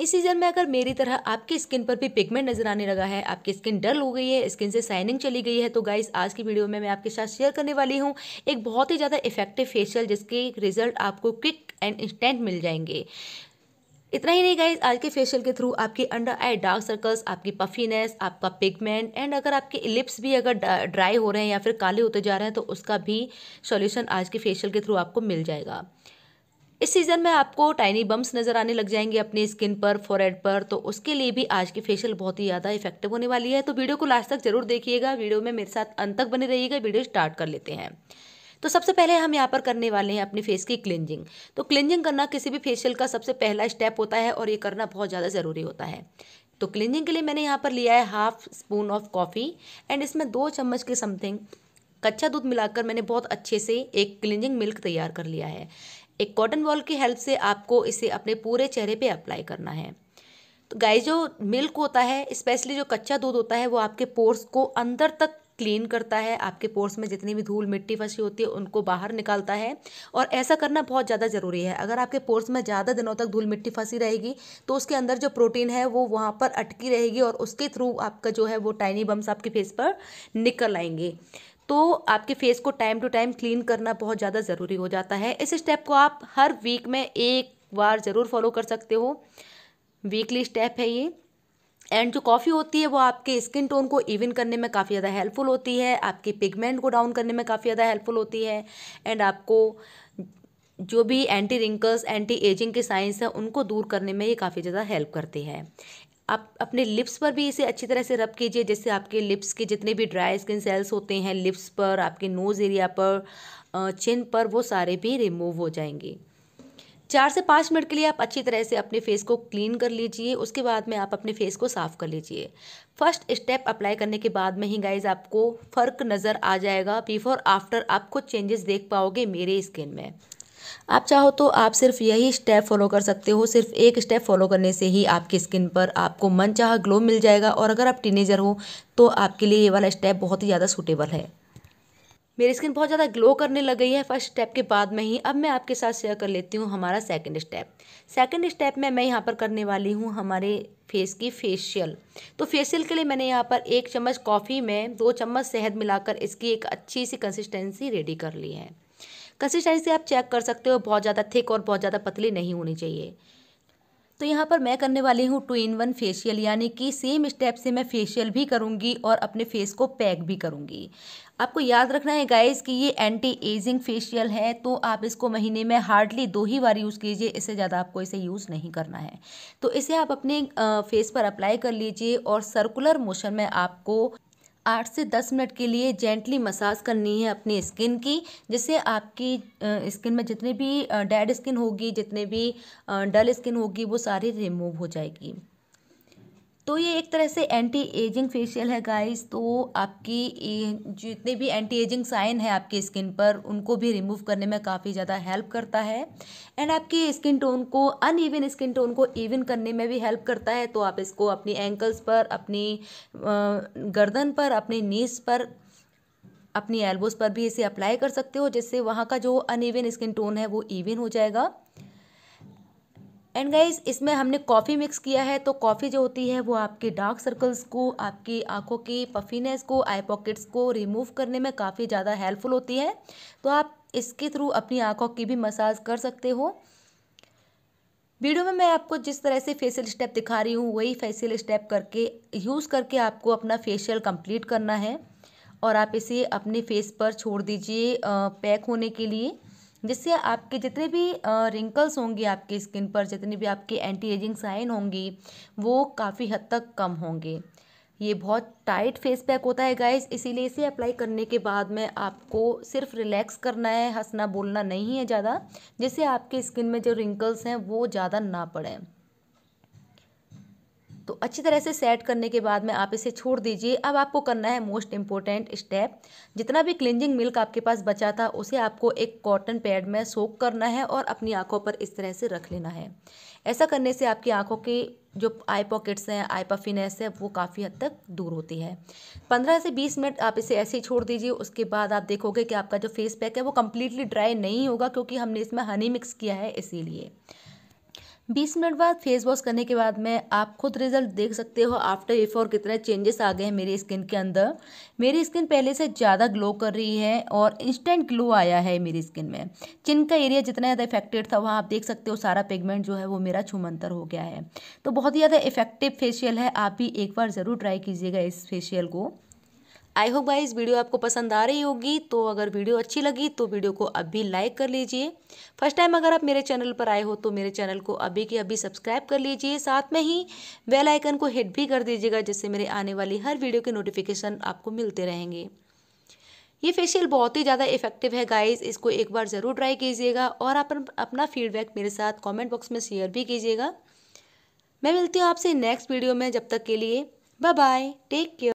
इस सीज़न में अगर मेरी तरह आपकी स्किन पर भी पिगमेंट नजर आने लगा है आपकी स्किन डल हो गई है स्किन से साइनिंग चली गई है तो गाइस आज की वीडियो में मैं आपके साथ शेयर करने वाली हूँ एक बहुत ही ज़्यादा इफेक्टिव फेशियल जिसके रिजल्ट आपको क्विक एंड इंस्टेंट मिल जाएंगे इतना ही नहीं गाइज आज के फेशियल के थ्रू आपकी अंडर आई डार्क सर्कल्स आपकी पफीनेस आपका पिगमेंट एंड अगर आपके लिप्स भी अगर ड्राई हो रहे हैं या फिर काले होते जा रहे हैं तो उसका भी सॉल्यूशन आज के फेशियल के थ्रू आपको मिल जाएगा इस सीज़न में आपको टाइनी बम्स नज़र आने लग जाएंगे अपनी स्किन पर फोरहेड पर तो उसके लिए भी आज की फेशियल बहुत ही ज़्यादा इफेक्टिव होने वाली है तो वीडियो को लास्ट तक जरूर देखिएगा वीडियो में मेरे साथ अंत तक बने रहिएगा वीडियो स्टार्ट कर लेते हैं तो सबसे पहले हम यहाँ पर करने वाले हैं अपने फेस की क्लिनजिंग तो क्लिनजिंग करना किसी भी फेशियल का सबसे पहला स्टेप होता है और ये करना बहुत ज़्यादा ज़रूरी होता है तो क्लिनजिंग के लिए मैंने यहाँ पर लिया है half spoon of coffee and इसमें दो चम्मच के समथिंग कच्चा दूध मिलाकर मैंने बहुत अच्छे से एक क्लिनजिंग मिल्क तैयार कर लिया है एक कॉटन बॉल की हेल्प से आपको इसे अपने पूरे चेहरे पे अप्लाई करना है तो गाय जो मिल्क होता है स्पेशली जो कच्चा दूध होता है वो आपके पोर्स को अंदर तक क्लीन करता है आपके पोर्स में जितनी भी धूल मिट्टी फंसी होती है उनको बाहर निकालता है और ऐसा करना बहुत ज़्यादा ज़रूरी है अगर आपके पोर्स में ज़्यादा दिनों तक धूल मिट्टी फंसी रहेगी तो उसके अंदर जो प्रोटीन है वो वहाँ पर अटकी रहेगी और उसके थ्रू आपका जो है वो टाइनी बम्स आपके फेस पर निकल आएंगे तो आपके फेस को टाइम टू टाइम क्लीन करना बहुत ज़्यादा ज़रूरी हो जाता है इस स्टेप को आप हर वीक में एक बार ज़रूर फॉलो कर सकते हो वीकली स्टेप है ये एंड जो कॉफ़ी होती है वो आपके स्किन टोन को इवन करने में काफ़ी ज़्यादा हेल्पफुल होती है आपके पिगमेंट को डाउन करने में काफ़ी ज़्यादा हेल्पफुल होती है एंड आपको जो भी एंटी रिंकल्स एंटी एजिंग के साइंस हैं उनको दूर करने में ये काफ़ी ज़्यादा हेल्प करती है आप अपने लिप्स पर भी इसे अच्छी तरह से रब कीजिए जैसे आपके लिप्स के जितने भी ड्राई स्किन सेल्स होते हैं लिप्स पर आपके नोज़ एरिया पर चिन पर वो सारे भी रिमूव हो जाएंगे चार से पाँच मिनट के लिए आप अच्छी तरह से अपने फेस को क्लीन कर लीजिए उसके बाद में आप अपने फेस को साफ़ कर लीजिए फर्स्ट स्टेप अप्लाई करने के बाद में ही गाइज आपको फ़र्क नज़र आ जाएगा बिफोर आफ्टर आप कुछ चेंजेस देख पाओगे मेरे स्किन में आप चाहो तो आप सिर्फ यही स्टेप फॉलो कर सकते हो सिर्फ एक स्टेप फॉलो करने से ही आपकी स्किन पर आपको मनचाहा ग्लो मिल जाएगा और अगर आप टीनेजर हो तो आपके लिए ये वाला स्टेप बहुत ही ज़्यादा सूटेबल है मेरी स्किन बहुत ज़्यादा ग्लो करने लग गई है फर्स्ट स्टेप के बाद में ही अब मैं आपके साथ शेयर कर लेती हूँ हमारा सेकंड स्टेप सेकंड स्टेप में मैं यहाँ पर करने वाली हूँ हमारे फेस की फेशियल तो फेशियल के लिए मैंने यहाँ पर एक चम्मच कॉफ़ी में दो चम्मच शहद मिलाकर इसकी एक अच्छी सी कंसिस्टेंसी रेडी कर ली है कंसिस्टेंसी आप चेक कर सकते हो बहुत ज़्यादा थिक और बहुत ज़्यादा पतली नहीं होनी चाहिए तो यहाँ पर मैं करने वाली हूँ टू इन वन फेशियल यानी कि सेम स्टेप से मैं फेशियल भी करूँगी और अपने फेस को पैक भी करूँगी आपको याद रखना है गाइस कि ये एंटी एजिंग फेशियल है तो आप इसको महीने में हार्डली दो ही बार यूज़ कीजिए इससे ज़्यादा आपको इसे यूज़ नहीं करना है तो इसे आप अपने फेस पर अप्लाई कर लीजिए और सर्कुलर मोशन में आपको आठ से दस मिनट के लिए जेंटली मसाज करनी है अपनी स्किन की जिससे आपकी स्किन में जितनी भी डेड स्किन होगी जितने भी डल स्किन होगी वो सारी रिमूव हो जाएगी तो ये एक तरह से एंटी एजिंग फेशियल है गाइस तो आपकी जितने भी एंटी एजिंग साइन है आपकी स्किन पर उनको भी रिमूव करने में काफ़ी ज़्यादा हेल्प करता है एंड आपकी स्किन टोन को ईवन स्किन टोन को इवन करने में भी हेल्प करता है तो आप इसको अपनी एंकल्स पर अपनी गर्दन पर अपनी नीस पर अपनी एल्बोज पर भी इसे अप्लाई कर सकते हो जिससे वहाँ का जो ईवन स्किन टोन है वो इवन हो जाएगा एंड गाइज इसमें हमने कॉफ़ी मिक्स किया है तो कॉफ़ी जो होती है वो आपके डार्क सर्कल्स को आपकी आंखों की पफीनेस को आई पॉकेट्स को रिमूव करने में काफ़ी ज़्यादा हेल्पफुल होती है तो आप इसके थ्रू अपनी आंखों की भी मसाज कर सकते हो वीडियो में मैं आपको जिस तरह से फेशियल स्टेप दिखा रही हूँ वही फेशियल स्टेप करके यूज़ करके आपको अपना फेशियल कंप्लीट करना है और आप इसे अपने फेस पर छोड़ दीजिए पैक होने के लिए जिससे आपके जितने भी रिंकल्स होंगे आपकी स्किन पर जितनी भी आपकी एंटी एजिंग साइन होंगी वो काफ़ी हद तक कम होंगे ये बहुत टाइट फेस पैक होता है गाइस इसीलिए इसे अप्लाई करने के बाद में आपको सिर्फ रिलैक्स करना है हंसना बोलना नहीं है ज़्यादा जिससे आपके स्किन में जो रिंकल्स हैं वो ज़्यादा ना पड़ें तो अच्छी तरह से सेट करने के बाद में आप इसे छोड़ दीजिए अब आपको करना है मोस्ट इम्पोर्टेंट स्टेप जितना भी क्लिंजिंग मिल्क आपके पास बचा था उसे आपको एक कॉटन पैड में सोक करना है और अपनी आँखों पर इस तरह से रख लेना है ऐसा करने से आपकी आँखों की जो आई पॉकेट्स हैं आई पफिनेस है वो काफ़ी हद तक दूर होती है पंद्रह से बीस मिनट आप इसे ऐसे ही छोड़ दीजिए उसके बाद आप देखोगे कि आपका जो फेस पैक है वो कम्प्लीटली ड्राई नहीं होगा क्योंकि हमने इसमें हनी मिक्स किया है इसीलिए बीस मिनट बाद फेस वॉश करने के बाद में आप खुद रिजल्ट देख सकते हो आफ्टर बिफोर कितने चेंजेस आ गए हैं मेरी स्किन के अंदर मेरी स्किन पहले से ज़्यादा ग्लो कर रही है और इंस्टेंट ग्लो आया है मेरी स्किन में चिन का एरिया जितना ज़्यादा इफेक्टेड था वहाँ आप देख सकते हो सारा पिगमेंट जो है वो मेरा छुमंतर हो गया है तो बहुत ही ज़्यादा इफेक्टिव फेशियल है आप भी एक बार ज़रूर ट्राई कीजिएगा इस फेशियल को आई होप गाइस वीडियो आपको पसंद आ रही होगी तो अगर वीडियो अच्छी लगी तो वीडियो को अभी लाइक कर लीजिए फर्स्ट टाइम अगर आप मेरे चैनल पर आए हो तो मेरे चैनल को अभी के अभी सब्सक्राइब कर लीजिए साथ में ही बेल आइकन को हिट भी कर दीजिएगा जिससे मेरे आने वाली हर वीडियो के नोटिफिकेशन आपको मिलते रहेंगे ये फेशियल बहुत ही ज़्यादा इफेक्टिव है गाइज इसको एक बार ज़रूर ट्राई कीजिएगा और आप अपना फीडबैक मेरे साथ कॉमेंट बॉक्स में शेयर भी कीजिएगा मैं मिलती हूँ आपसे नेक्स्ट वीडियो में जब तक के लिए बाय बाय टेक केयर